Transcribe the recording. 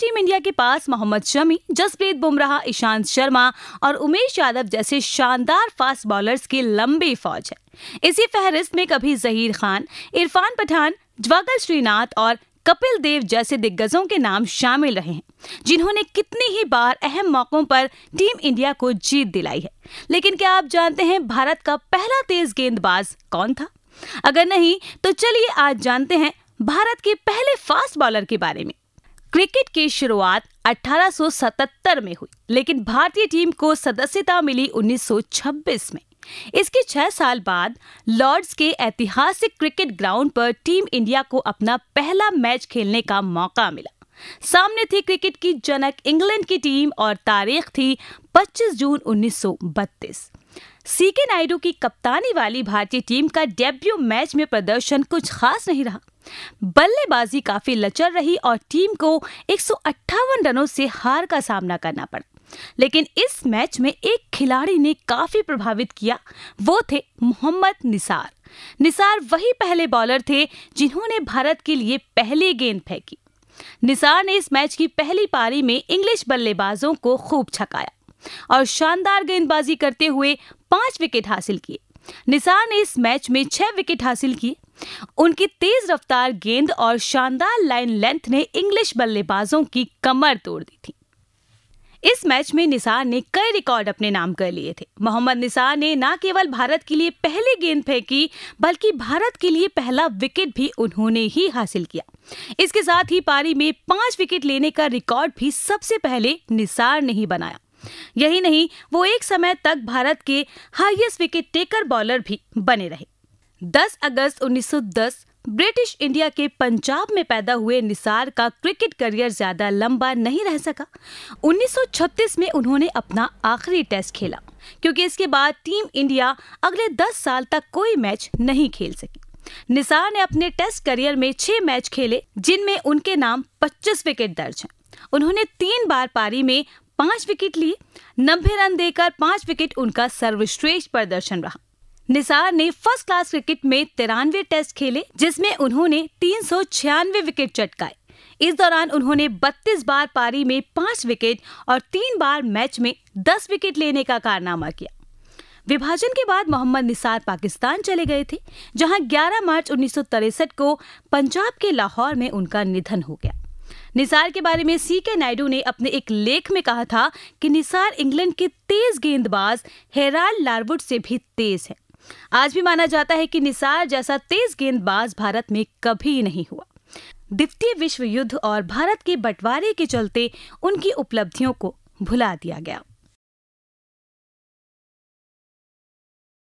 Team India के पास मोहम्मद शमी जसप्रीत बुमराह ईशांत शर्मा और उमेश यादव जैसे शानदार फास्ट बॉलर्स की लंबी फौज है इसी फहरिस्त में कभी जहीर खान इरफान पठान ज्वागल श्रीनाथ और कपिल देव जैसे दिग्गजों के नाम शामिल रहे हैं जिन्होंने कितनी ही बार अहम मौकों पर टीम इंडिया को जीत दिलाई है लेकिन क्या आप जानते हैं भारत का पहला तेज गेंदबाज कौन था अगर नहीं तो चलिए आज जानते हैं भारत के पहले फास्ट बॉलर के बारे में क्रिकेट की शुरुआत 1877 में हुई लेकिन भारतीय टीम को सदस्यता मिली 1926 में इसके छह साल बाद लॉर्ड्स के ऐतिहासिक क्रिकेट ग्राउंड पर टीम इंडिया को अपना पहला मैच खेलने का मौका मिला सामने थी क्रिकेट की जनक इंग्लैंड की टीम और तारीख थी 25 जून 1932। सीके नायडू की कप्तानी वाली भारतीय टीम का डेब्यू मैच में प्रदर्शन कुछ खास नहीं रहा बल्लेबाजी काफी लचर रही और टीम को एक रनों से हार का सामना करना पड़ा लेकिन इस मैच में एक खिलाड़ी ने काफी प्रभावित किया वो थे मोहम्मद निसार निसार वही पहले बॉलर थे जिन्होंने भारत के लिए पहली गेंद फेंकी निसार ने इस मैच की पहली पारी में इंग्लिश बल्लेबाजों को खूब छकाया और शानदार गेंदबाजी करते हुए पांच विकेट हासिल किए निसार ने इस मैच में छह विकेट हासिल किए उनकी तेज रफ्तार गेंद और शानदार लाइन लेंथ ने इंग्लिश बल्लेबाजों की कमर तोड़ दी थी इस मैच में निसार ने कई रिकॉर्ड अपने नाम कर लिए थे मोहम्मद निसार ने न केवल भारत के लिए पहले गेंद फेंकी बल्कि भारत के लिए पहला विकेट भी उन्होंने ही हासिल किया इसके साथ ही पारी में पांच विकेट लेने का रिकॉर्ड भी सबसे पहले निसार ने ही बनाया यही नहीं वो एक समय तक भारत के हाईएस्ट विकेट टेकर बॉलर भी बने रहे 10 अगस्त 1910 ब्रिटिश इंडिया के पंजाब में पैदा हुए निसार का क्रिकेट करियर ज्यादा लंबा नहीं रह सका 1936 में उन्होंने अपना आखिरी टेस्ट खेला क्योंकि इसके बाद टीम इंडिया अगले 10 साल तक कोई मैच नहीं खेल सकी निसार ने अपने टेस्ट करियर में छह मैच खेले जिनमें उनके नाम 25 विकेट दर्ज हैं उन्होंने तीन बार पारी में पांच विकेट लिए नब्बे रन देकर पांच विकेट उनका सर्वश्रेष्ठ प्रदर्शन रहा निसार ने फर्स्ट क्लास क्रिकेट में तिरानवे टेस्ट खेले जिसमें उन्होंने तीन सौ छियानवे विकेट चटकाए इस दौरान उन्होंने 32 बार पारी में पांच विकेट और तीन बार मैच में 10 विकेट लेने का कारनामा किया विभाजन के बाद मोहम्मद निसार पाकिस्तान चले गए थे जहां 11 मार्च उन्नीस को पंजाब के लाहौर में उनका निधन हो गया निसार के बारे में सी के नायडू ने अपने एक लेख में कहा था कि निसार इंग्लैंड के तेज गेंदबाज हेराल्ड लारवुड से भी तेज है आज भी माना जाता है कि निसार जैसा तेज गेंदबाज भारत में कभी नहीं हुआ द्वितीय विश्व युद्ध और भारत के बंटवारे के चलते उनकी उपलब्धियों को भुला दिया गया